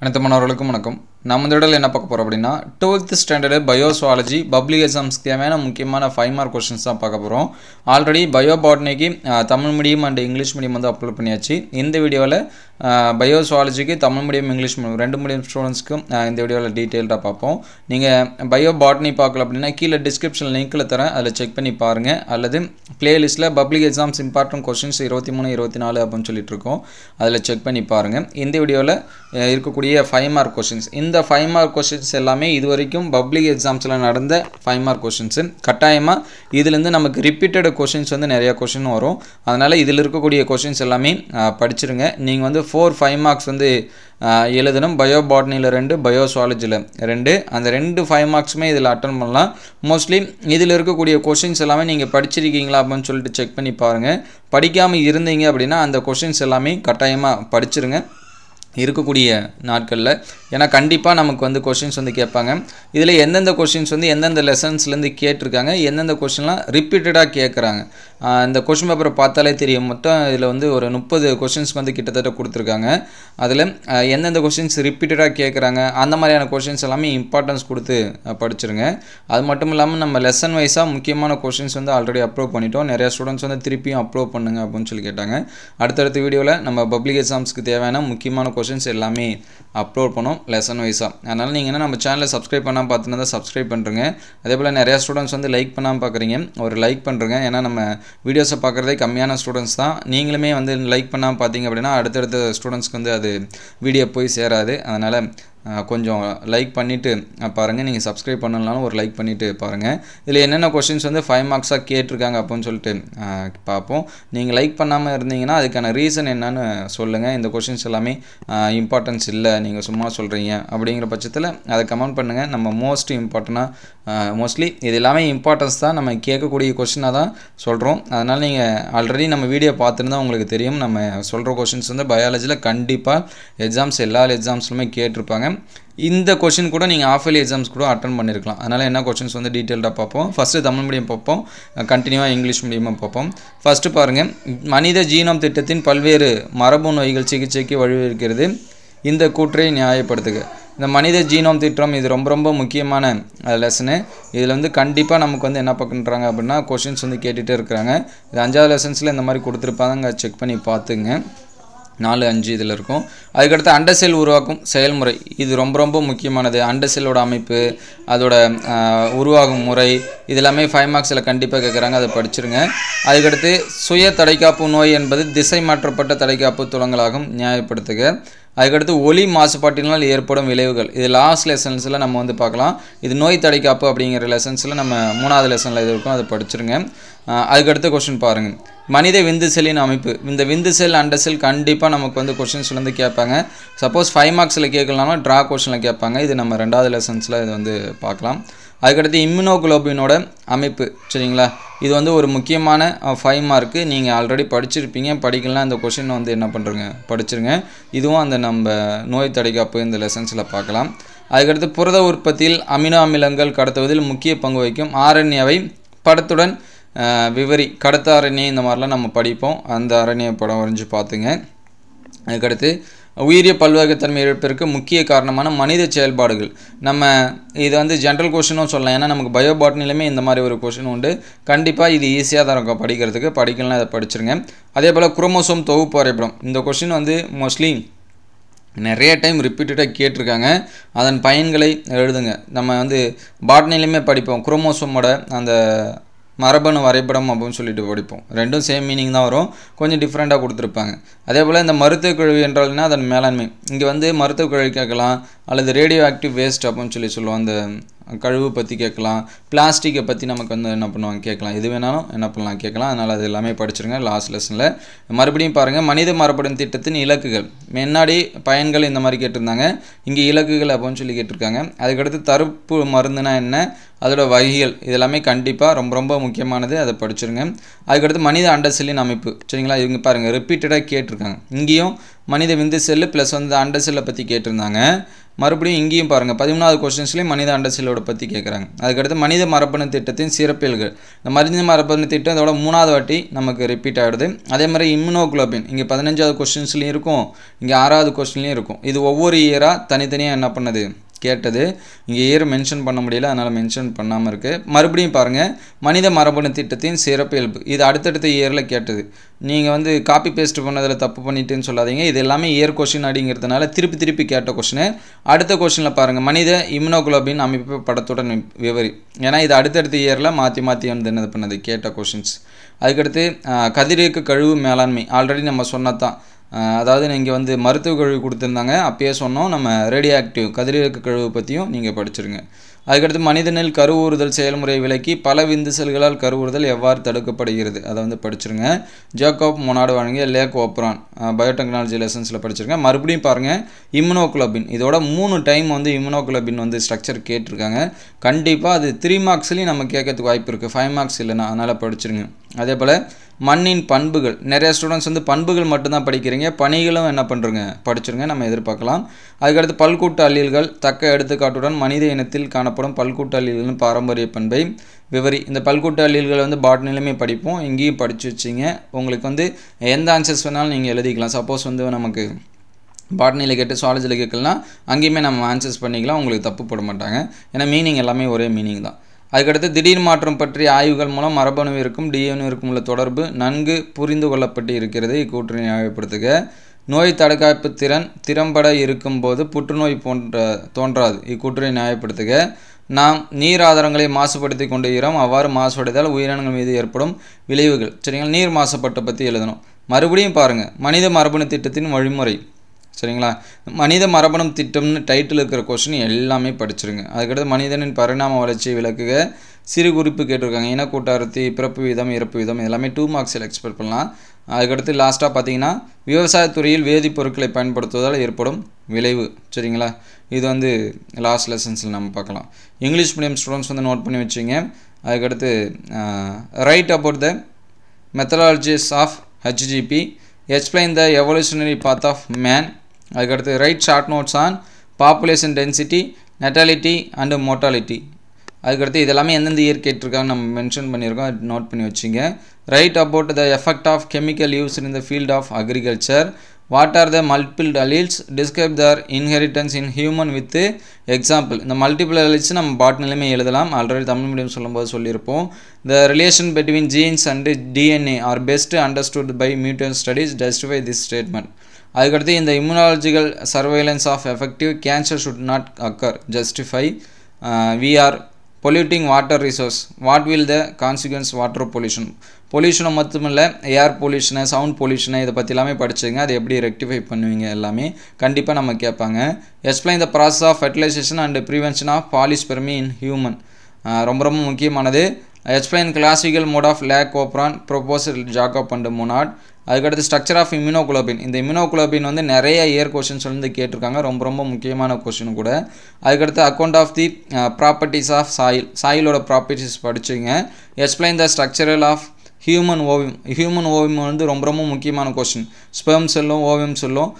அனைத்து மாணவர்களுக்கும் வணக்கம் நம்ம இந்த இடத்துல என்ன பார்க்க போகிறோம் அப்படின்னா டுவெல்த் ஸ்டாண்டர்டு பயோசுவாலஜி பப்ளிக் எக்ஸாம்ஸ்க்கு தேவையான முக்கியமான ஃபைவ் மார்க் கொஸ்டின்ஸ் தான் பார்க்க போகிறோம் ஆல்ரெடி பயோ பாட்னிக்கு Tamil medium and English medium வந்து அப்லோட் பண்ணியாச்சு இந்த வீடியோவில் பயோசுவாலஜிக்கு தமிழ் மீடியம் இங்கிலீஷ் மீடியம் ரெண்டு மீடியம் ஸ்டூடெண்ட்ஸ்க்கும் இந்த வீடியோவில் டீட்டெயில்டாக பார்ப்போம் நீங்கள் பயோ பாட்னி பார்க்கல அப்படின்னா கீழே டிஸ்கிரிப்ஷன் லிங்க்கில் தரேன் அதில் செக் பண்ணி பாருங்கள் அல்லது பிளேலிஸ்ட்டில் பப்ளிக் எக்ஸாம்ஸ் இம்பார்ட்டன்ட் கொஸ்டின்ஸ் இருபத்தி மூணு இருபத்தி நாலு அப்படின்னு சொல்லிட்டு இருக்கோம் அதில் செக் பண்ணி பாருங்கள் இந்த வீடியோவில் இருக்கக்கூடிய இருக்கக்கூடிய ஃபைவ் மார்க் கொஷின்ஸ் இந்த ஃபைவ் மார்க் கொஷின்ஸ் எல்லாமே இது வரைக்கும் பப்ளிக் எக்ஸாம்ஸில் நடந்த ஃபைவ் மார்க் கொஷின்ஸு கட்டாயமாக இதுலேருந்து நமக்கு ரிப்பீட்டட் கொஷின்ஸ் வந்து நிறையா கொஷின் வரும் அதனால் இதில் இருக்கக்கூடிய கொஷின்ஸ் எல்லாமே படிச்சிருங்க நீங்கள் வந்து ஃபோர் ஃபைவ் மார்க்ஸ் வந்து எழுதணும் பயோ பாட்னியில் ரெண்டு பயோ சுவாலஜியில் ரெண்டு அந்த ரெண்டு ஃபைவ் மார்க்ஸுமே இதில் அட்டன் பண்ணலாம் மோஸ்ட்லி இதில் இருக்கக்கூடிய கொஷின்ஸ் எல்லாமே நீங்கள் படிச்சிருக்கீங்களா அப்படின்னு சொல்லிட்டு செக் பண்ணி பாருங்கள் படிக்காமல் இருந்தீங்க அப்படின்னா அந்த கொஷின்ஸ் எல்லாமே கட்டாயமாக படிச்சிருங்க இருக்கக்கூடிய நாட்களில் ஏன்னா கண்டிப்பாக நமக்கு வந்து கொஷின்ஸ் வந்து கேட்பாங்க இதில் எந்தெந்த கொஷின்ஸ் வந்து எந்தெந்த லெசன்ஸ்லேருந்து கேட்டிருக்காங்க எந்தெந்த கொஷின்லாம் ரிப்பீட்டடாக கேட்குறாங்க இந்த கொஷின் பேப்பரை பார்த்தாலே தெரியும் மொத்தம் இதில் வந்து ஒரு முப்பது கொஷின்ஸ் வந்து கிட்டத்தட்ட கொடுத்துருக்காங்க அதில் எந்தெந்த கொஷின்ஸ் ரிப்பீட்டடாக கேட்குறாங்க அந்த மாதிரியான கொஷின்ஸ் எல்லாமே இம்பார்ட்டன்ஸ் கொடுத்து படிச்சிருங்க அது மட்டும் இல்லாமல் நம்ம லெசன் வைஸாக முக்கியமான கொஷின்ஸ் வந்து ஆல்ரெடி அப்ரூவ் பண்ணிட்டோம் நிறையா ஸ்டூடெண்ட்ஸ் வந்து திருப்பியும் அப்ரூவ் பண்ணுங்க அப்படின்னு சொல்லி கேட்டாங்க அடுத்தடுத்த வீடியோவில் நம்ம பப்ளிக் எக்ஸாம்ஸ்க்கு தேவையான முக்கியமான கொஷின்ஸ் எல்லாமே அப்லோட் பண்ணோம் லெசன் வைஸாக அதனால் நீங்கள் என்ன நம்ம சேனலை சப்ஸ்கிரைப் பண்ணால் பார்த்துன்னா தான் சப்ஸ்கிரைப் பண்ணுறேங்க அதே போல் நிறையா ஸ்டூடெண்ட்ஸ் வந்து லைக் பண்ணாமல் பார்க்குறீங்க ஒரு லைக் பண்ணுறேங்க ஏன்னா நம்ம வீடியோஸை பார்க்குறதே கம்மியான ஸ்டூடெண்ட்ஸ் தான் நீங்களுமே வந்து லைக் பண்ணாமல் பார்த்தீங்க அப்படின்னா அடுத்தடுத்த ஸ்டூடெண்ட்ஸ்க்கு வந்து அது வீடியோ போய் சேராது அதனால் கொஞ்சம் லைக் பண்ணிவிட்டு பாருங்கள் நீங்கள் சப்ஸ்கிரைப் பண்ணலனாலும் ஒரு லைக் பண்ணிவிட்டு பாருங்கள் இதில் என்னென்ன கொஷின்ஸ் வந்து ஃபைவ் மார்க்ஸாக கேட்டிருக்காங்க அப்படின்னு சொல்லிட்டு பார்ப்போம் நீங்கள் லைக் பண்ணாமல் இருந்தீங்கன்னா அதுக்கான ரீசன் என்னன்னு சொல்லுங்கள் இந்த கொஷின்ஸ் எல்லாமே இம்பார்ட்டன்ஸ் இல்லை நீங்கள் சும்மா சொல்கிறீங்க அப்படிங்கிற பட்சத்தில் அதை கமெண்ட் பண்ணுங்கள் நம்ம மோஸ்ட் இம்பார்ட்டண்ட்டாக மோஸ்ட்லி இது எல்லாமே இம்பார்ட்டன்ஸ் தான் நம்ம கேட்கக்கூடிய கொஷினாக தான் சொல்கிறோம் அதனால் நீங்கள் ஆல்ரெடி நம்ம வீடியோ பார்த்துருந்தா உங்களுக்கு தெரியும் நம்ம சொல்கிற கொஷின்ஸ் வந்து பயாலஜியில் கண்டிப்பாக எக்ஸாம்ஸ் எல்லா எக்ஸாம்ஸ்லுமே கேட்டிருப்பாங்க இந்த கொஷின் கூட நீங்கள் ஆஃப் இயர்லி எக்ஸாம்ஸ் கூட அட்டன் பண்ணியிருக்கலாம் அதனால் என்ன கொஷின்ஸ் வந்து டீட்டெயில்டாக பார்ப்போம் ஃபஸ்ட்டு தமிழ் மீடியம் பார்ப்போம் கண்டினியூவாக இங்கிலீஷ் மீடியமாக பார்ப்போம் ஃபஸ்ட்டு பாருங்கள் மனித ஜீனோம் திட்டத்தின் பல்வேறு மரபு நோய்கள் சிகிச்சைக்கு வழிவகுக்கிறது இந்த கூற்றை நியாயப்படுத்துக இந்த மனித ஜீனோம் திட்டம் இது ரொம்ப ரொம்ப முக்கியமான லெசனு இதில் வந்து கண்டிப்பாக நமக்கு வந்து என்ன பண்ணுறாங்க அப்படின்னா கொஷின்ஸ் வந்து கேட்டுகிட்டே இருக்கிறாங்க இது அஞ்சாவது லெசன்ஸில் இந்த மாதிரி கொடுத்துருப்பாங்க செக் பண்ணி பார்த்துங்க நாலு அஞ்சு இதில் இருக்கும் அதுக்கடுத்து அண்டசெல் உருவாக்கும் செயல்முறை இது ரொம்ப ரொம்ப முக்கியமானது அண்டசெல்லோட அமைப்பு அதோட உருவாகும் முறை இது எல்லாமே ஃபைவ் மார்க்ஸில் கண்டிப்பாக கேட்குறாங்க அதை படிச்சிருங்க அதுக்கடுத்து சுய தடைக்காப்பு நோய் என்பது திசை மாற்றப்பட்ட தடைக்காப்பு துளங்களாகும் நியாயப்படுத்துக அதுக்கடுத்து ஒலி மாசுபாட்டினால் ஏற்படும் விளைவுகள் இது லாஸ்ட் லெசன்ஸில் நம்ம வந்து பார்க்கலாம் இது நோய் தடைக்காப்பு அப்படிங்கிற லெசன்ஸில் நம்ம மூணாவது லெசனில் இது இருக்கும் அதை படிச்சிருங்க அதுக்கடுத்து கொஷின் பாருங்கள் மனித விந்து செல்லின் அமைப்பு இந்த விந்து செல் அண்ட செல் கண்டிப்பாக நமக்கு வந்து வந்து கேட்பாங்க சப்போஸ் ஃபைவ் மார்க்ஸில் கேட்கலாம்னா ட்ரா கொஷினில் கேட்பாங்க இது நம்ம ரெண்டாவது லெசன்ஸில் இது வந்து பார்க்கலாம் அதுக்கடுத்து இம்யூனோகுளோபினோட அமைப்பு சரிங்களா இது வந்து ஒரு முக்கியமான ஃபைவ் மார்க்கு நீங்கள் ஆல்ரெடி படிச்சிருப்பீங்க படிக்கலாம் இந்த கொஷின் வந்து என்ன பண்ணுறங்க படிச்சிருங்க இதுவும் அந்த நம்ம நோய் தடைக்காப்பு இந்த லெசன்ஸில் பார்க்கலாம் அதுக்கடுத்து புரத உற்பத்தியில் அமினோ அமிலங்கள் கடத்துவதில் முக்கிய பங்கு வகிக்கும் ஆரண்யாவை படத்துடன் விவரி கடத்த அரண்யை இந்த மாதிரிலாம் நம்ம படிப்போம் அந்த அரண்ய படம் வரைஞ்சி பார்த்துங்க அதுக்கடுத்து உயிரிய பல்வேகத்தன்மை இழப்பிற்கு முக்கிய காரணமான மனித செயல்பாடுகள் நம்ம இது வந்து ஜென்ரல் கொஷினும் சொல்லலாம் ஏன்னா நமக்கு பயோ பாட்னிலுமே இந்த மாதிரி ஒரு கொஷின் உண்டு கண்டிப்பாக இது ஈஸியாக தான் இருக்கும் படிக்கிறதுக்கு படிக்கலாம் அதை படிச்சிருங்க அதே போல் குரோமோசோம் தொகுப்பு வரைபடம் இந்த கொஷின் வந்து மோஸ்ட்லி நிறைய டைம் ரிப்பீட்டடாக கேட்டிருக்காங்க அதன் பயன்களை எழுதுங்க நம்ம வந்து பாட்னிலையுமே படிப்போம் குரோமோசோமோட அந்த மரபணு வரைபடம் அப்படின்னு சொல்லிட்டு படிப்போம் ரெண்டும் சேம் மீனிங் தான் வரும் கொஞ்சம் டிஃப்ரெண்ட்டாக கொடுத்துருப்பாங்க அதே போல் இந்த மருத்துவ கழிவு என்றால்னா அதன் மேலாண்மை இங்கே வந்து மருத்துவ கழிவு கேட்கலாம் அல்லது ரேடியோ ஆக்டிவ் வேஸ்ட் அப்படின்னு சொல்லி சொல்லுவோம் அந்த கழிவு பற்றி கேட்கலாம் பிளாஸ்டிக்கை பற்றி நமக்கு வந்து என்ன பண்ணுவாங்க கேட்கலாம் எது வேணாலும் என்ன பண்ணலாம் கேட்கலாம் அதனால் அது எல்லாமே படிச்சிருங்க லாஸ்ட் லெசனில் மறுபடியும் பாருங்கள் மனித மரபடும் திட்டத்தின் இலக்குகள் முன்னாடி பயன்கள் இந்த மாதிரி கேட்டிருந்தாங்க இங்கே இலக்குகள் அப்படின்னு சொல்லி கேட்டிருக்காங்க அதுக்கடுத்து தருப்பு மருந்துனா என்ன அதோட வகைகள் இதெல்லாமே கண்டிப்பாக ரொம்ப ரொம்ப முக்கியமானது அதை படிச்சிருங்க அதுக்கடுத்து மனித அண்ட செல்லின் அமைப்பு சரிங்களா இவங்க பாருங்கள் ரிப்பீட்டடாக கேட்டிருக்காங்க இங்கேயும் மனித விந்து செல்லு ப்ளஸ் வந்து அண்ட செல்லை பற்றி கேட்டிருந்தாங்க மறுபடியும் இங்கேயும் பாருங்கள் பதிமூணாவது கொஸ்டின்ஸ்லேயும் மனித அண்ட செல்லோட பற்றி கேட்குறாங்க அதுக்கடுத்து மனித மரபணு திட்டத்தின் சிறப்பியல்கள் இந்த மருந்து மரபணு திட்டம் இதோட மூணாவது வாட்டி நமக்கு ரிப்பீட் ஆகிடுது அதே மாதிரி இம்யூனோக்ளோபின் இங்கே பதினஞ்சாவது கொஸ்டின்ஸ்லேயும் இருக்கும் இங்கே ஆறாவது கொஸ்டின்லேயும் இருக்கும் இது ஒவ்வொரு இயராக தனித்தனியாக என்ன பண்ணுது கேட்டது இங்கே இயர் மென்ஷன் பண்ண முடியல அதனால் மென்ஷன் பண்ணாமல் இருக்குது மறுபடியும் பாருங்கள் மனித மரபணு திட்டத்தின் சிறப்பியல்பு இது அடுத்தடுத்த இயரில் கேட்டது நீங்கள் வந்து காப்பி பேஸ்ட் பண்ணதில் தப்பு பண்ணிட்டுன்னு சொல்லாதீங்க இது எல்லாமே இயர் கொஷின் அப்படிங்கிறதுனால திருப்பி திருப்பி கேட்ட கொஷினு அடுத்த கொஷினில் பாருங்கள் மனித இம்னோகுளோபின் அமைப்பு படத்துடன் விவரி ஏன்னா இது அடுத்தடுத்த இயரில் மாற்றி மாற்றி வந்து என்னது பண்ணது கேட்ட கொஷின்ஸ் அதுக்கடுத்து கதிரியக்க கழிவு மேலாண்மை ஆல்ரெடி நம்ம சொன்னதான் அதாவது நீங்கள் வந்து மருத்துவ கழிவு கொடுத்துருந்தாங்க அப்பயே சொன்னோம் நம்ம ரேடியோ ஆக்டிவ் கதிரியக்க கழிவு பற்றியும் நீங்கள் படிச்சிருங்க அதுக்கடுத்து மனிதனில் கருவூறுதல் செயல்முறை விலக்கி பல விந்து செல்களால் கருவூறுதல் எவ்வாறு தடுக்கப்படுகிறது அதை வந்து படிச்சிருங்க ஜேக்கப் மொனாடு வழங்கிய லேக் ஓப்ரான் பயோடெக்னாலஜி லெசன்ஸில் படிச்சுருங்க மறுபடியும் பாருங்கள் இம்னோக்ளபின் இதோட மூணு டைம் வந்து இம்னோக்ளபின் வந்து ஸ்ட்ரக்சர் கேட்டிருக்காங்க கண்டிப்பாக அது த்ரீ மார்க்ஸ்லேயும் நம்ம கேட்கறதுக்கு வாய்ப்பு இருக்குது ஃபைவ் மார்க்ஸ் இல்லைனா அதனால் படிச்சிருங்க அதே போல் மண்ணின் பண்புகள் நிறைய ஸ்டூடெண்ட்ஸ் வந்து பண்புகள் மட்டும்தான் படிக்கிறீங்க பணிகளும் என்ன பண்ணுறங்க படிச்சிருங்க நம்ம எதிர்பார்க்கலாம் அதுக்கடுத்து பல்கூட்டு அள்ளியல்கள் தக்க எடுத்துக்காட்டுடன் மனித இனத்தில் காணப்படும் பல்கூட்டு அல்லியல்களின் பாரம்பரிய பண்பை விவரி இந்த பல்கூட்டு அள்ளியல்களை வந்து பாட்னிலுமே படிப்போம் இங்கேயும் படித்து வச்சிங்க உங்களுக்கு வந்து எந்த ஆன்சர்ஸ் வேணாலும் நீங்கள் எழுதிக்கலாம் சப்போஸ் வந்து நமக்கு பாட்னியில் கேட்டு சுவாலஜியில் கேட்கலாம் அங்கேயுமே நம்ம ஆன்சர்ஸ் பண்ணிக்கலாம் உங்களுக்கு தப்பு போட மாட்டாங்க ஏன்னா மீனிங் எல்லாமே ஒரே மீனிங் தான் அதுக்கடுத்து திடீர் மாற்றம் பற்றிய ஆய்வுகள் மூலம் மரபணுவிற்கும் டிஎன்ஏவிற்கும் உள்ள தொடர்பு நன்கு புரிந்து கொள்ளப்பட்டு இருக்கிறது இக்கூட்டணி ஆய்வுப்படுத்துக நோய் தடுக்காப்பு திறன் திறம்பட இருக்கும்போது புற்றுநோய் போன்ற தோன்றாது இக்கூற்றை நியாயப்படுத்துக நாம் நீர் ஆதாரங்களை மாசுபடுத்தி கொண்டுகிறோம் அவ்வாறு மாசுபடுத்தால் உயிரினங்கள் மீது ஏற்படும் விளைவுகள் சரிங்களா நீர் மாசுபட்ட பற்றி எழுதணும் மறுபடியும் பாருங்கள் மனித மரபணு திட்டத்தின் வழிமுறை சரிங்களா மனித மரபணு திட்டம்னு டைட்டில் இருக்கிற கொஷின் எல்லாமே படிச்சிருங்க அதுக்கடுத்து மனிதனின் பரிணாம வளர்ச்சி விளக்குக சிறு குறிப்பு கேட்டிருக்காங்க கூட்டாரத்தி பிறப்பு வீதம் இறப்பு வீதம் எல்லாமே டூ மார்க்ஸில் எக்ஸ்பெக்ட் பண்ணலாம் அதுக்கடுத்து லாஸ்ட்டாக பார்த்தீங்கன்னா விவசாயத்துறையில் வேதிப்பொருட்களை பயன்படுத்துவதால் ஏற்படும் விளைவு சரிங்களா இது வந்து லாஸ்ட் லெசன்ஸில் நம்ம பார்க்கலாம் இங்கிலீஷ் மீடியம் ஸ்டூடெண்ட்ஸ் வந்து நோட் பண்ணி வச்சுங்க அதுக்கடுத்து write about the methodologies of HGP explain the evolutionary path of man அதுக்கடுத்து write short notes on population density natality and mortality அதுக்கடுத்து இதெல்லாமே எந்தெந்த இயர் கேட்டிருக்காங்க நம்ம மென்ஷன் பண்ணியிருக்கோம் நோட் பண்ணி வச்சுங்க write about the effect of chemical use in the field of agriculture what are the multiple alleles describe their inheritance in human with example இந்த multiple alleles நம்ம பாட்னிலுமே எழுதலாம் ஆல்ரெடி தமிழ் மீடியம் சொல்லும்போது சொல்லியிருப்போம் the relation between genes and DNA are best understood by mutation studies justify this statement அதுக்கடுத்து இந்த immunological surveillance of effective cancer should not occur justify we are polluting water resource what will the consequence water pollution பொல்யூஷனை மட்டும் air pollution sound pollution இதை பற்றி எல்லாமே படிச்சுங்க அதை எப்படி rectify பண்ணுவீங்க எல்லாமே கண்டிப்பாக நம்ம கேட்பாங்க explain the process of fertilisation and prevention of polyspermy in human ரொம்ப ரொம்ப முக்கியமானது explain classical mode of lac operon proposal Jacob and Monod அதுக்கடுத்து ஸ்ட்ரக்சர் ஆஃப் இம்யூனோகுளோபின் இந்த இம்யூனோகுளோபின் வந்து நிறைய இயர் கொஷின்ஸ் வந்து கேட்டிருக்காங்க ரொம்ப ரொம்ப முக்கியமான கொஷின் கூட அதுக்கடுத்து account of the properties of soil சாயிலோட ப்ராப்பர்ட்டிஸ் படிச்சுங்க explain the structural of human ovum human ovum வந்து ரொம்ப ரொம்ப முக்கியமான கொஸ்டின் ஸ்பெர்ம் செல்லும் ஓவியம் செல்லும்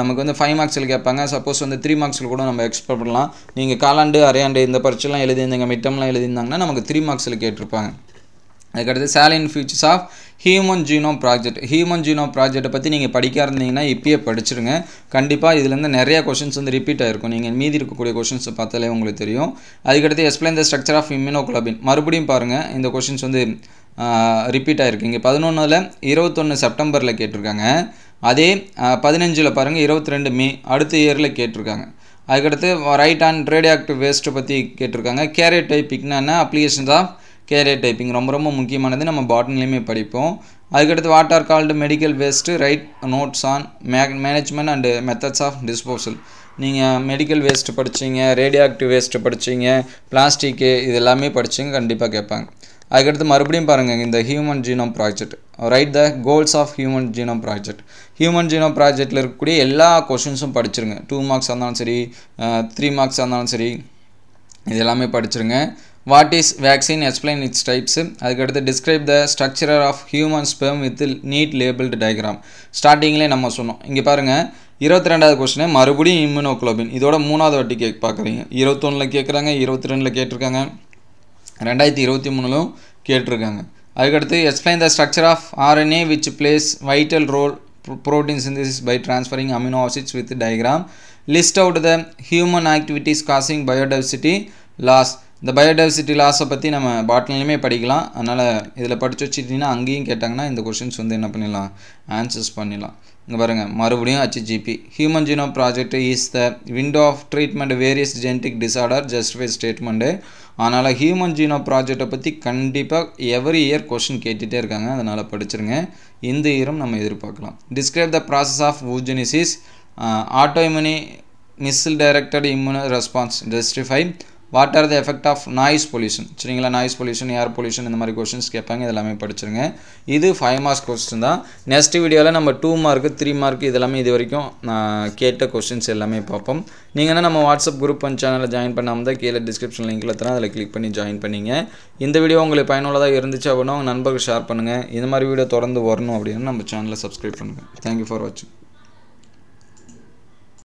நமக்கு வந்து ஃபைவ் மார்க்ஸில் கேட்பாங்க சப்போஸ் வந்து த்ரீ மார்க்ஸில் கூட நம்ம எக்ஸ்பெக்ட் பண்ணலாம் நீங்கள் காலாண்டு அரையாண்டு இந்த பரீட்சைலாம் எழுதியிருந்தீங்க மிட்டம்லாம் எழுதியிருந்தாங்கன்னா நமக்கு த்ரீ மார்க்ஸில் கேட்டிருப்பாங்க அதுக்கடுத்து salient features of human genome project human genome ப்ராஜெக்ட்டை பற்றி நீங்கள் படிக்க இருந்தீங்கன்னா இப்பயே படிச்சிருங்க கண்டிப்பாக இதுலேருந்து நிறையா கொஷின்ஸ் வந்து ரிப்பீட் ஆகிருக்கும் நீங்கள் மீதி இருக்கக்கூடிய கொஷின்ஸ் பார்த்தாலே உங்களுக்கு தெரியும் அதுக்கடுத்து explain the structure of immunoglobulin மறுபடியும் பாருங்கள் இந்த கொஷின்ஸ் வந்து ரிப்பீட் ஆகிருக்கு இங்கே பதினொன்றில் இருபத்தொன்று செப்டம்பரில் கேட்டிருக்காங்க அதே பதினஞ்சில் பாருங்கள் இருபத்தி ரெண்டு மே அடுத்த இயரில் கேட்டிருக்காங்க அதுக்கடுத்து ரைட் ஆன் ரேடியாக்டிவ் வேஸ்ட்டை பற்றி கேட்டிருக்காங்க கேரட் டைப் பிக்னான அப்ளிகேஷன்ஸ் ஆஃப் கேரியர் டைப்பிங் ரொம்ப ரொம்ப முக்கியமானது நம்ம பாட்டன்லேயுமே படிப்போம் அதுக்கடுத்து what are called medical waste write notes on may management and methods of disposal நீங்கள் மெடிக்கல் வேஸ்ட்டு படிச்சிங்க ரேடியோ ஆக்டிவ் வேஸ்ட்டு படிச்சிங்க பிளாஸ்டிக்கு இது எல்லாமே படிச்சிங்க கண்டிப்பாக கேட்பாங்க அதுக்கடுத்து மறுபடியும் பாருங்கள் இந்த human genome project write the goals of human genome project human genome ப்ராஜெக்டில் இருக்கக்கூடிய எல்லா கொஷின்ஸும் படிச்சிருங்க டூ மார்க்ஸ் இருந்தாலும் சரி த்ரீ மார்க்ஸாக இருந்தாலும் சரி இது எல்லாமே படிச்சிருங்க what is vaccine explain its types அதுக்கடுத்து describe the structure of human sperm with neat labelled diagram ஸ்டார்டிங்லேயே நம்ம சொன்னோம் இங்கே பாருங்கள் இருபத்தி ரெண்டாவது கொஸ்டின் மறுபடியும் இம்யூனோக்ளோபின் இதோட மூணாவது வட்டி கேக் பார்க்குறீங்க இருபத்தொன்னில் கேட்குறாங்க இருபத்தி ரெண்டில் கேட்டிருக்காங்க ரெண்டாயிரத்தி இருபத்தி மூணுலும் கேட்டிருக்காங்க அதுக்கடுத்து explain the structure of RNA which plays vital role protein synthesis by transferring amino acids with diagram list out the human activities causing biodiversity loss இந்த பயோடைவர்சிட்டி லாஸை பற்றி நம்ம பாட்டிலையுமே படிக்கலாம் அதனால் இதில் படித்து வச்சுட்டிங்கன்னா அங்கேயும் கேட்டாங்கன்னா இந்த கொஷின்ஸ் வந்து என்ன பண்ணிடலாம் ஆன்சர்ஸ் பண்ணிடலாம் இங்கே பாருங்கள் மறுபடியும் GP human genome project is the window of treatment various genetic disorder justify statement அதனால் ஹியூமன் ஜீனோ ப்ராஜெக்டை பற்றி கண்டிப்பாக எவ்ரி இயர் கொஷின் கேட்டுகிட்டே இருக்காங்க அதனால் படிச்சிருங்க இந்த இயரும் நம்ம எதிர்பார்க்கலாம் describe the process of oogenesis immune missile directed immuno response justify what are the effect of noise pollution சரிங்களா நாய்ஸ் பொல்யூஷன் ஏர் பொல்யூஷன் இந்த மாதிரி கொஸ்டின்ஸ் கேட்பாங்க இதெல்லாமே படிச்சிருங்க இது ஃபைவ் மார்க்ஸ் கொஸ்டின் தான் நெக்ஸ்ட் வீடியோவில் நம்ம டூ மார்க்கு த்ரீ மார்க் இதெல்லாமே இது வரைக்கும் கேட்ட கொஸ்டின்ஸ் எல்லாமே பார்ப்போம் நீங்கள் நம்ம வாட்ஸ்அப் குரூப் அண்ட் சேனலில் ஜாயின் பண்ணாமல் தான் கீழே டிஸ்கிரிப்ஷன் லிங்க்கில் தரேன் அதில் கிளிக் பண்ணி ஜாயின் பண்ணிங்க இந்த வீடியோ உங்களுக்கு பயனுள்ளதாக இருந்துச்சு அப்படின்னா உங்கள் நண்பர்கள் ஷேர் பண்ணுங்கள் இந்த மாதிரி வீடியோ தொடர்ந்து வரணும் அப்படின்னு நம்ம சேனலை சப்ஸ்கிரைப் பண்ணுங்கள் தேங்க்யூ ஃபார் வாட்சிங்